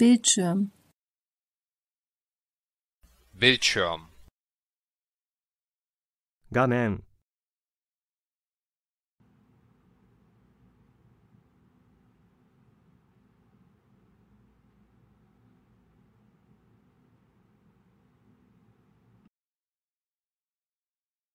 Bildschirm Bildschirm 画面